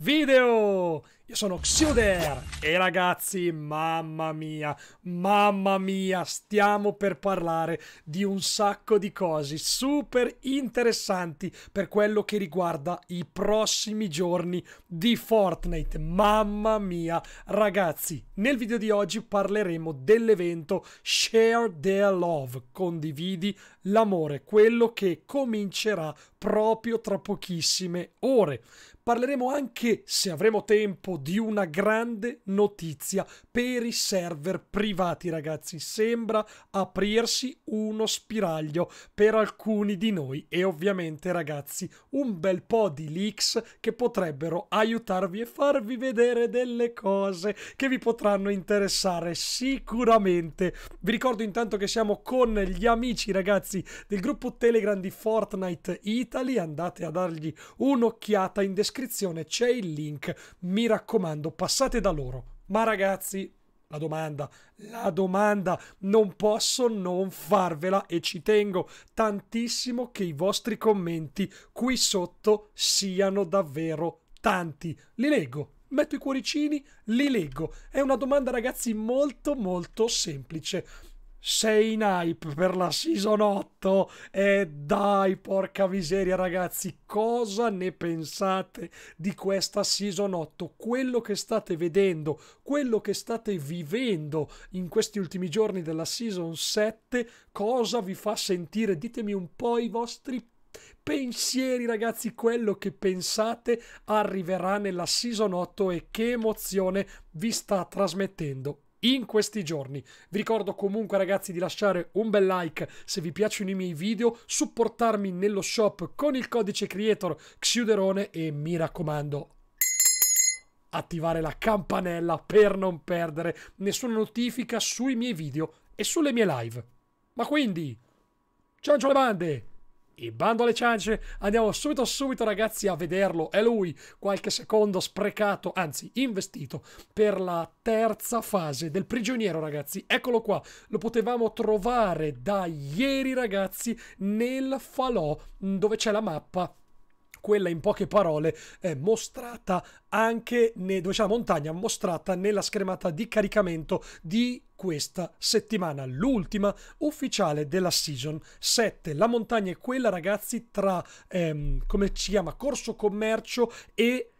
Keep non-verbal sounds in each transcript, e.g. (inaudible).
video! Io sono Xuder e ragazzi, mamma mia, mamma mia, stiamo per parlare di un sacco di cose super interessanti per quello che riguarda i prossimi giorni di Fortnite. Mamma mia, ragazzi, nel video di oggi parleremo dell'evento Share the Love, condividi l'amore, quello che comincerà proprio tra pochissime ore parleremo anche, se avremo tempo, di una grande notizia per i server privati, ragazzi. Sembra aprirsi uno spiraglio per alcuni di noi e ovviamente, ragazzi, un bel po' di leaks che potrebbero aiutarvi e farvi vedere delle cose che vi potranno interessare sicuramente. Vi ricordo intanto che siamo con gli amici, ragazzi, del gruppo Telegram di Fortnite Italy. Andate a dargli un'occhiata in descrizione descrizione c'è il link, mi raccomando, passate da loro. Ma ragazzi, la domanda, la domanda, non posso non farvela e ci tengo tantissimo che i vostri commenti qui sotto siano davvero tanti. Li leggo, metto i cuoricini, li leggo. È una domanda ragazzi molto molto semplice sei in hype per la season 8 e dai porca miseria ragazzi cosa ne pensate di questa season 8 quello che state vedendo quello che state vivendo in questi ultimi giorni della season 7 cosa vi fa sentire ditemi un po' i vostri pensieri ragazzi quello che pensate arriverà nella season 8 e che emozione vi sta trasmettendo in questi giorni. Vi ricordo comunque ragazzi di lasciare un bel like se vi piacciono i miei video, supportarmi nello shop con il codice creator Xiuderone e mi raccomando attivare la campanella per non perdere nessuna notifica sui miei video e sulle mie live. Ma quindi, ciao ciao le bande! E bando alle ciance, andiamo subito subito ragazzi a vederlo. È lui, qualche secondo sprecato, anzi investito, per la terza fase del prigioniero ragazzi. Eccolo qua, lo potevamo trovare da ieri ragazzi nel falò dove c'è la mappa quella in poche parole è eh, mostrata anche ne, dove c'è la montagna mostrata nella schermata di caricamento di questa settimana, l'ultima ufficiale della season 7. La montagna è quella, ragazzi, tra ehm, come si chiama Corso Commercio e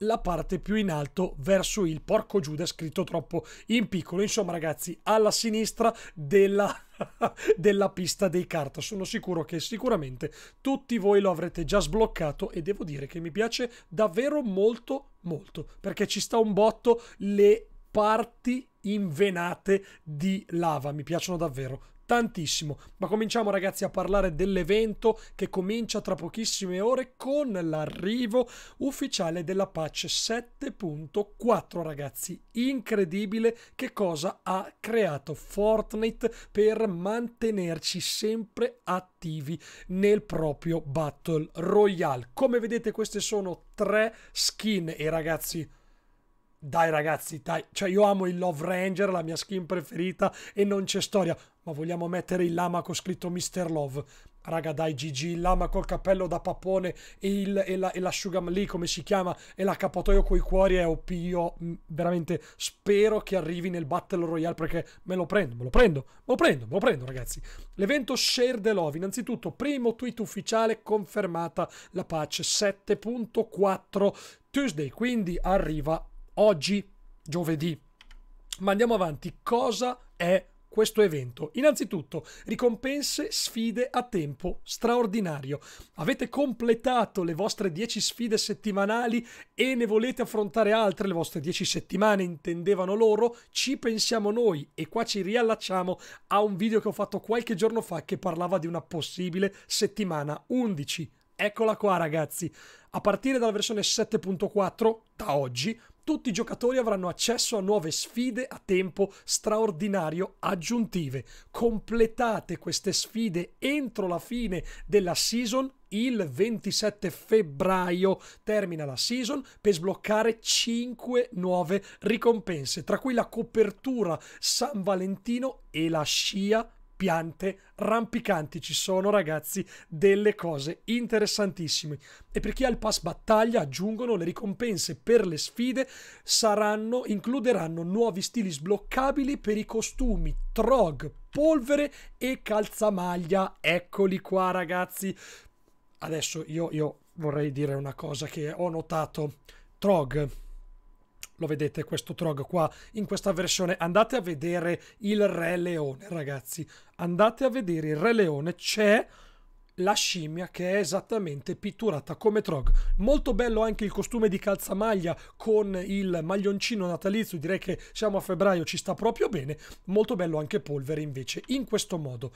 la parte più in alto verso il porco Giuda scritto troppo in piccolo insomma ragazzi alla sinistra della (laughs) della pista dei kart. Sono sicuro che sicuramente tutti voi lo avrete già sbloccato e devo dire che mi piace davvero molto molto perché ci sta un botto le parti invenate di lava, mi piacciono davvero tantissimo. Ma cominciamo ragazzi a parlare dell'evento che comincia tra pochissime ore con l'arrivo ufficiale della patch 7.4 ragazzi. Incredibile che cosa ha creato Fortnite per mantenerci sempre attivi nel proprio Battle Royale. Come vedete queste sono tre skin e ragazzi dai ragazzi, dai, cioè io amo il Love Ranger, la mia skin preferita e non c'è storia, ma vogliamo mettere il lama con scritto Mr. Love. Raga dai GG, il lama col cappello da papone e, il, e, la, e l'asciugam lì come si chiama e l'accappatoio coi cuori è OP, io mm, veramente spero che arrivi nel Battle Royale perché me lo prendo, me lo prendo, me lo prendo, me lo prendo ragazzi. L'evento Share the Love, innanzitutto primo tweet ufficiale confermata la patch 7.4 Tuesday, quindi arriva oggi, giovedì. Ma andiamo avanti, cosa è questo evento? Innanzitutto, ricompense, sfide a tempo straordinario. Avete completato le vostre 10 sfide settimanali e ne volete affrontare altre, le vostre 10 settimane intendevano loro, ci pensiamo noi e qua ci riallacciamo a un video che ho fatto qualche giorno fa che parlava di una possibile settimana 11. Eccola qua ragazzi, a partire dalla versione 7.4 da oggi tutti i giocatori avranno accesso a nuove sfide a tempo straordinario aggiuntive. Completate queste sfide entro la fine della season il 27 febbraio termina la season per sbloccare 5 nuove ricompense, tra cui la copertura San Valentino e la scia piante rampicanti, ci sono ragazzi delle cose interessantissime e per chi ha il pass battaglia aggiungono le ricompense per le sfide saranno includeranno nuovi stili sbloccabili per i costumi trog, polvere e calzamaglia. Eccoli qua ragazzi. Adesso io, io vorrei dire una cosa che ho notato. Trog lo vedete questo trog qua in questa versione andate a vedere il re leone ragazzi andate a vedere il re leone c'è la scimmia che è esattamente pitturata come Trog. Molto bello anche il costume di calzamaglia con il maglioncino natalizio, direi che siamo a febbraio, ci sta proprio bene. Molto bello anche polvere invece in questo modo.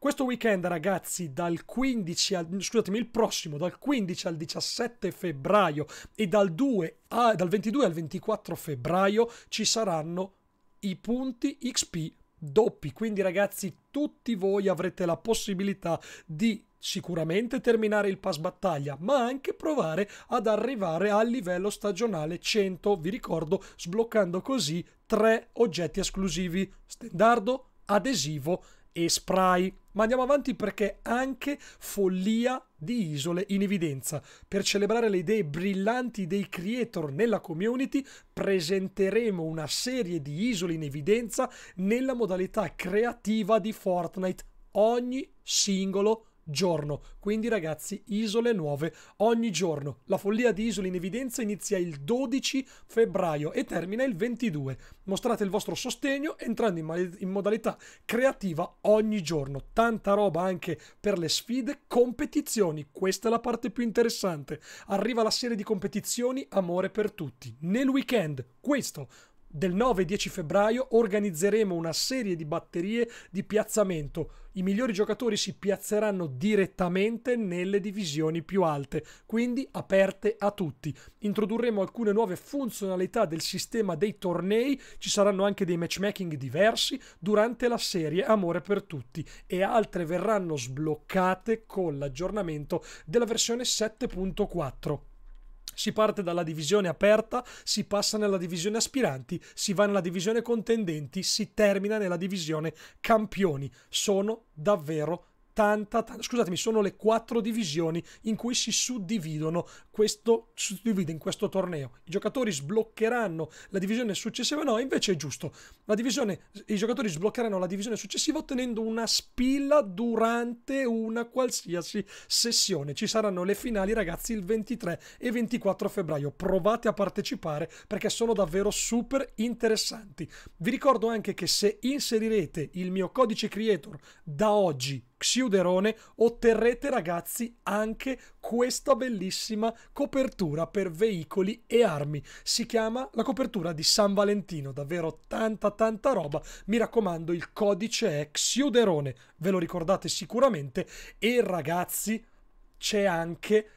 Questo weekend, ragazzi, dal 15 al, scusatemi, il prossimo, dal 15 al 17 febbraio e dal, 2 a, dal 22 al 24 febbraio ci saranno i punti XP doppi. Quindi, ragazzi, tutti voi avrete la possibilità di sicuramente terminare il pass battaglia, ma anche provare ad arrivare al livello stagionale 100, vi ricordo, sbloccando così tre oggetti esclusivi: stendardo, adesivo e spray. Ma andiamo avanti perché anche Follia di Isole in evidenza. Per celebrare le idee brillanti dei creator nella community presenteremo una serie di isole in evidenza nella modalità creativa di Fortnite ogni singolo giorno. Quindi ragazzi, isole nuove ogni giorno. La follia di isole in evidenza inizia il 12 febbraio e termina il 22. Mostrate il vostro sostegno entrando in, ma- in modalità creativa ogni giorno. Tanta roba anche per le sfide, competizioni. Questa è la parte più interessante. Arriva la serie di competizioni Amore per tutti. Nel weekend, questo del 9-10 e febbraio organizzeremo una serie di batterie di piazzamento. I migliori giocatori si piazzeranno direttamente nelle divisioni più alte, quindi aperte a tutti. Introdurremo alcune nuove funzionalità del sistema dei tornei, ci saranno anche dei matchmaking diversi durante la serie Amore per tutti e altre verranno sbloccate con l'aggiornamento della versione 7.4 si parte dalla divisione aperta, si passa nella divisione aspiranti, si va nella divisione contendenti, si termina nella divisione campioni. Sono davvero tanta, tanta, scusatemi, sono le quattro divisioni in cui si suddividono questo, suddivide in questo torneo. I giocatori sbloccheranno la divisione successiva, no, invece è giusto. La divisione, I giocatori sbloccheranno la divisione successiva ottenendo una spilla durante una qualsiasi sessione. Ci saranno le finali, ragazzi, il 23 e 24 febbraio. Provate a partecipare perché sono davvero super interessanti. Vi ricordo anche che se inserirete il mio codice creator da oggi Xiuderone otterrete ragazzi anche questa bellissima copertura per veicoli e armi. Si chiama la copertura di San Valentino, davvero tanta tanta roba. Mi raccomando il codice è Xiuderone, ve lo ricordate sicuramente e ragazzi c'è anche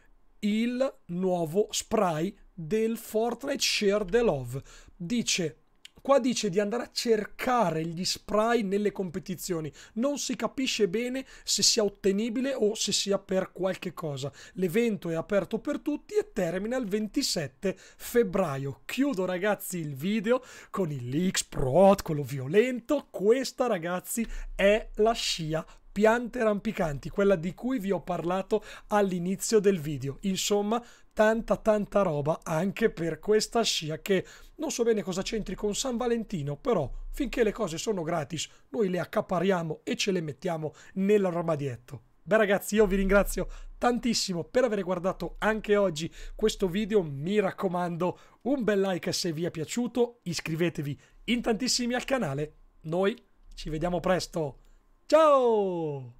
il nuovo spray del Fortnite Share the Love. Dice Qua dice di andare a cercare gli spray nelle competizioni. Non si capisce bene se sia ottenibile o se sia per qualche cosa. L'evento è aperto per tutti e termina il 27 febbraio. Chiudo ragazzi il video con il Leaks prot, Protocolo violento. Questa ragazzi è la scia piante rampicanti, quella di cui vi ho parlato all'inizio del video. Insomma, tanta tanta roba anche per questa scia che non so bene cosa c'entri con San Valentino, però finché le cose sono gratis noi le accapariamo e ce le mettiamo nell'armadietto. Beh ragazzi, io vi ringrazio tantissimo per aver guardato anche oggi questo video, mi raccomando un bel like se vi è piaciuto, iscrivetevi in tantissimi al canale, noi ci vediamo presto, ciao!